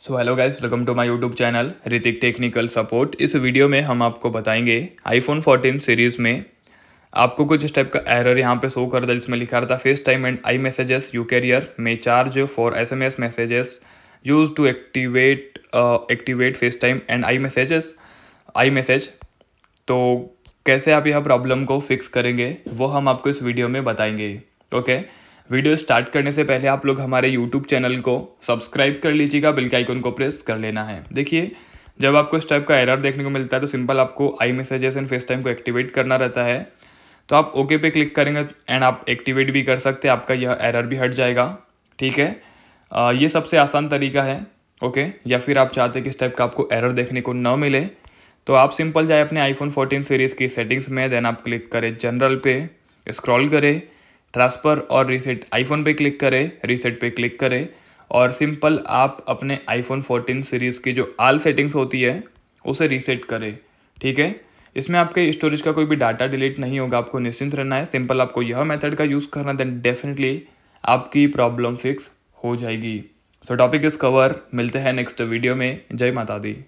So hello guys welcome to my YouTube channel Hritik technical support इस वीडियो में हम आपको बताएंगे आईफोन 14 सीरीज़ में आपको कुछ स्टेप का एरर यहाँ पे शो कर था जिसमें लिखा रहता FaceTime and iMessages you carrier may charge for S M S messages used to activate activate FaceTime and iMessages iMessage तो कैसे आप यह प्रॉब्लम को फिक्स करेंगे वो हम आपको इस वीडियो में बताएंगे ओके okay? वीडियो स्टार्ट करने से पहले आप लोग हमारे यूट्यूब चैनल को सब्सक्राइब कर लीजिएगा बिल के आइकन को प्रेस कर लेना है देखिए जब आपको इस टाइप का एरर देखने को मिलता है तो सिंपल आपको iMessages and FaceTime को एक्टिवेट करना रहता है तो आप ओके पे क्लिक करेंगे एंड आप एक्टिवेट भी कर सकते हैं आपका यह एरर भी हट जाएगा ठीक है आ, ये सबसे आसान तरीका है ओके या फिर आप चाहते हैं कि इस टाइप का आपको एरर देखने को न मिले तो आप सिंपल जाए अपने आईफोन फोर्टीन सीरीज़ की सेटिंग्स में देन आप क्लिक करें जनरल पे स्क्रॉल करें ट्रांसफ़र और रीसेट आईफोन पे क्लिक करें रीसेट पे क्लिक करें और सिंपल आप अपने आईफोन 14 सीरीज़ की जो आल सेटिंग्स होती है उसे रीसेट करें ठीक है इसमें आपके स्टोरेज का कोई भी डाटा डिलीट नहीं होगा आपको निश्चिंत रहना है सिंपल आपको यह मेथड का यूज़ करना देन डेफिनेटली आपकी प्रॉब्लम फिक्स हो जाएगी सो टॉपिक इस कवर मिलते हैं नेक्स्ट वीडियो में जय माता दी